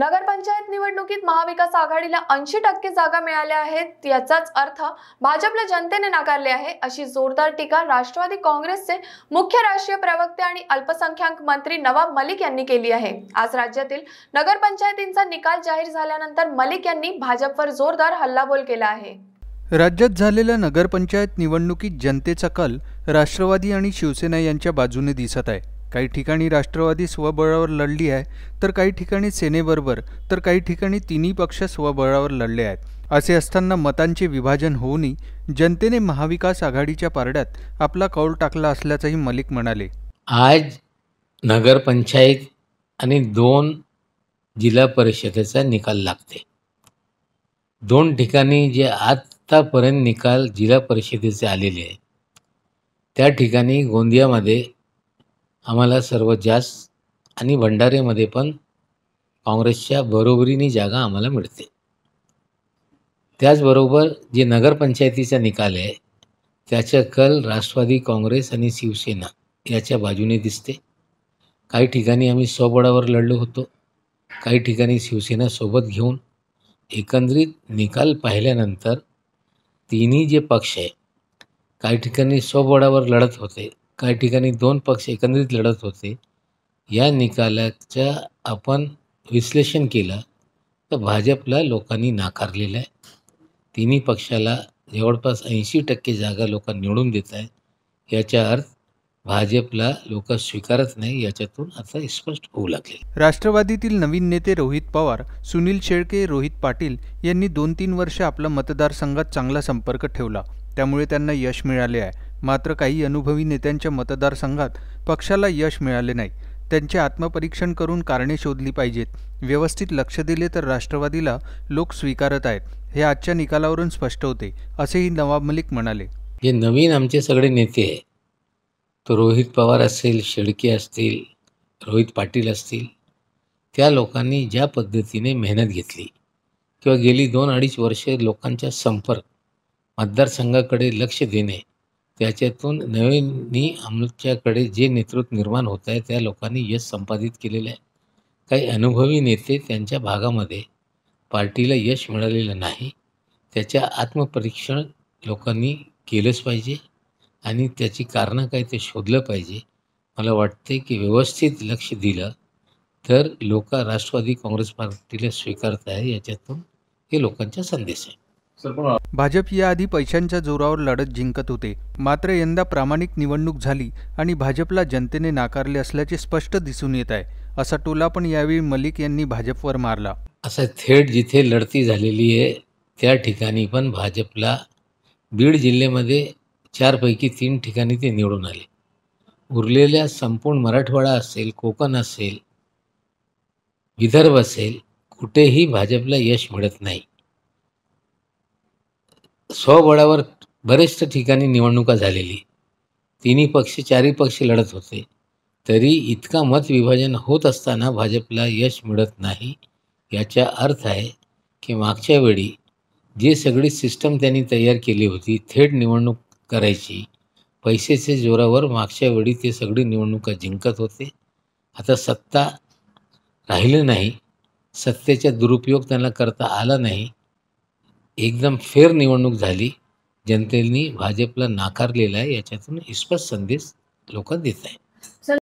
नगरपंचायत निवडणुकीत महाविकास आघाडीला ऐंशी टक्के जागा मिळाल्या आहेत याचाच अर्थ भाजपला जनतेने नाकारले आहे अशी जोरदार टीका राष्ट्रवादी काँग्रेसचे मुख्य राष्ट्रीय प्रवक्ते आणि अल्पसंख्याक मंत्री नवाब मलिक यांनी केली आहे आज राज्यातील नगरपंचायतींचा निकाल जाहीर झाल्यानंतर मलिक यांनी भाजपवर जोरदार हल्लाबोल केला आहे राज्यात झालेल्या नगरपंचायत निवडणुकीत जनतेचा कल राष्ट्रवादी आणि शिवसेना यांच्या बाजूने दिसत आहे काही ठिकाणी राष्ट्रवादी स्वबळावर लढली आहे तर काही ठिकाणी सेनेबरोबर तर काही ठिकाणी तिन्ही पक्ष स्वबळावर लढले आहेत असे असताना मतांचे विभाजन होऊनही जनतेने महाविकास आघाडीच्या पारड्यात आपला कौल टाकला असल्याचंही मलिक म्हणाले आज नगरपंचायत आणि दोन जिल्हा परिषदेचा निकाल लागते दोन ठिकाणी जे आत्तापर्यंत निकाल जिल्हा परिषदेचे आलेले आहे त्या ठिकाणी गोंदियामध्ये आम्हाला सर्व जास्त आणि भंडारेमध्ये पण काँग्रेसच्या बरोबरीने जागा आम्हाला मिळते त्याचबरोबर जे नगरपंचायतीचा निकाल आहे त्याचा कल राष्ट्रवादी काँग्रेस आणि शिवसेना याच्या बाजूने दिसते काही ठिकाणी आम्ही स्वबळावर लढलो होतो काही ठिकाणी शिवसेना सोबत घेऊन एकंदरीत निकाल पाहिल्यानंतर तिन्ही जे पक्ष आहे काही ठिकाणी स्वबळावर लढत होते काही ठिकाणी दोन पक्ष एकंदरीत लढत होते या निकालाच्या आपण विश्लेषण केलं तर भाजपला लोकांनी नाकारलेलं आहे तिन्ही पक्षाला जवळपास ऐंशी टक्के जागा लोक निवडून देत आहे याचा अर्थ भाजपला लोक स्वीकारत नाही याच्यातून असं स्पष्ट होऊ लागले राष्ट्रवादीतील नवीन नेते रोहित पवार सुनील शेळके रोहित पाटील यांनी दोन तीन वर्ष आपला मतदारसंघात चांगला संपर्क ठेवला त्यामुळे त्यांना यश मिळाले आहे मात्र काही अनुभवी नेत्यांच्या मतदारसंघात पक्षाला यश मिळाले नाही त्यांचे आत्मपरीक्षण करून कारणे शोधली पाहिजेत व्यवस्थित लक्ष दिले तर राष्ट्रवादीला लोक स्वीकारत आहेत हे आजच्या निकालावरून स्पष्ट होते असेही नवाब मलिक म्हणाले हे नवीन आमचे सगळे नेते तो रोहित पवार असेल शेडके असतील रोहित पाटील असतील त्या लोकांनी ज्या पद्धतीने मेहनत घेतली किंवा गेली दोन अडीच वर्षे लोकांच्या संपर्क मतदारसंघाकडे लक्ष देणे त्याच्यातून नवीन आमच्याकडे जे नेतृत्व निर्माण होत आहे त्या लोकांनी यश संपादित केलेलं आहे काही अनुभवी नेते त्यांच्या भागामध्ये पार्टीला यश मिळालेलं नाही त्याच्या आत्मपरीक्षण लोकांनी केलंच पाहिजे आणि त्याची कारणं काय ते शोधलं पाहिजे मला वाटते की व्यवस्थित लक्ष दिलं तर लोक राष्ट्रवादी काँग्रेस पार्टीला स्वीकारत आहे याच्यातून हे लोकांचा संदेश आहे भाजप याआधी पैशांच्या जोरावर लढत जिंकत होते मात्र यंदा प्रामाणिक निवडणूक झाली आणि भाजपला जनतेने नाकारले असल्याचे स्पष्ट दिसून येत आहे असा टोला पण यावेळी मलिक यांनी भाजपवर मारला असं थेट जिथे लढती झालेली आहे त्या ठिकाणी पण भाजपला बीड जिल्ह्यामध्ये चारपैकी तीन ठिकाणी ते निवडून आले उरलेल्या संपूर्ण मराठवाडा असेल कोकण असेल विदर्भ असेल कुठेही भाजपला यश मिळत नाही स्वबळावर बरेचशा ठिकाणी निवडणुका झालेली तिन्ही पक्ष चारही पक्ष लढत होते तरी इतका मतविभाजन होत असताना भाजपला यश मिळत नाही याचा अर्थ आहे की मागच्या वेळी जे सगळी सिस्टम त्यांनी तयार केली होती थेट निवडणूक करायची पैसेचे जोरावर मागच्या वेळी ते सगळी निवडणुका जिंकत होते आता सत्ता राहिलं नाही सत्तेचा दुरुपयोग त्यांना करता आला नाही एकदम फेर निवडणूक झाली जनतेनी भाजपला नाकारलेला आहे याच्यातून स्पष्ट संदेश लोक देत आहेत